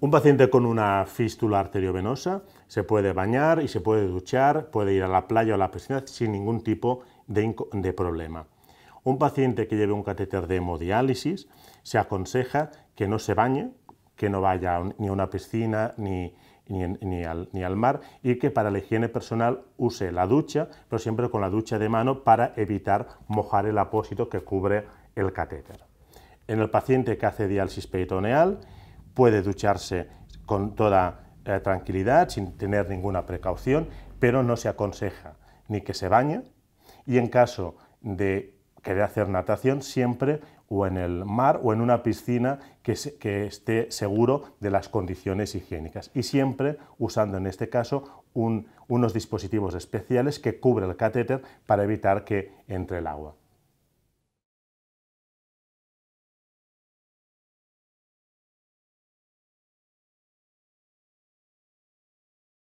Un paciente con una fístula arteriovenosa se puede bañar y se puede duchar, puede ir a la playa o a la piscina sin ningún tipo de, problema. Un paciente que lleve un catéter de hemodiálisis se aconseja que no se bañe, que no vaya ni a una piscina ni, ni, al, ni, al, mar y que para la higiene personal use la ducha, pero siempre con la ducha de mano para evitar mojar el apósito que cubre el catéter. En el paciente que hace diálisis peritoneal puede ducharse con toda eh, tranquilidad, sin tener ninguna precaución, pero no se aconseja ni que se bañe y en caso de querer hacer natación siempre o en el mar o en una piscina que, esté seguro de las condiciones higiénicas. Y siempre usando en este caso unos dispositivos especiales que cubre el catéter para evitar que entre el agua.